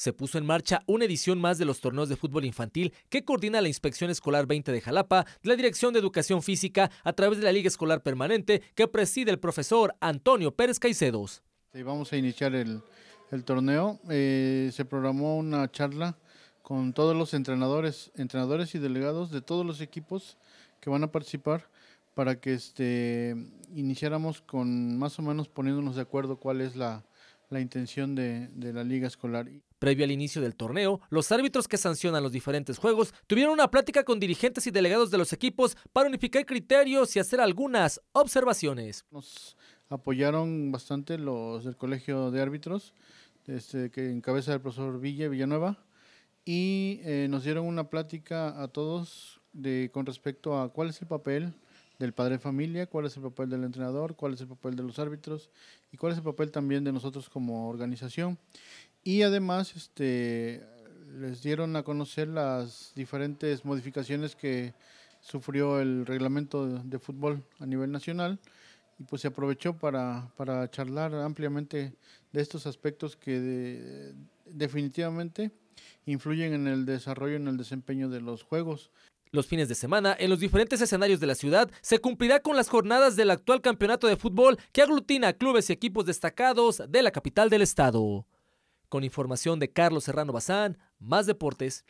se puso en marcha una edición más de los torneos de fútbol infantil que coordina la Inspección Escolar 20 de Jalapa, la Dirección de Educación Física, a través de la Liga Escolar Permanente que preside el profesor Antonio Pérez Caicedos. Sí, vamos a iniciar el, torneo. Eh, se programó una charla con todos los entrenadores, entrenadores y delegados de todos los equipos que van a participar para que este, iniciáramos con más o menos poniéndonos de acuerdo cuál es la, la intención de, la liga escolar. Previo al inicio del torneo, los árbitros que sancionan los diferentes juegos tuvieron una plática con dirigentes y delegados de los equipos para unificar criterios y hacer algunas observaciones. Nos apoyaron bastante los del Colegio de Árbitros, este, que encabeza el profesor Villa Villanueva, y eh, nos dieron una plática a todos de, con respecto a cuál es el papel del padre de familia, cuál es el papel del entrenador, cuál es el papel de los árbitros y cuál es el papel también de nosotros como organización. Y además este, les dieron a conocer las diferentes modificaciones que sufrió el reglamento de fútbol a nivel nacional y pues se aprovechó para, charlar ampliamente de estos aspectos que definitivamente influyen en el desarrollo, en el desempeño de los juegos. Los fines de semana, en los diferentes escenarios de la ciudad, se cumplirá con las jornadas del actual campeonato de fútbol que aglutina a clubes y equipos destacados de la capital del estado. Con información de Carlos Serrano Bazán, más deportes.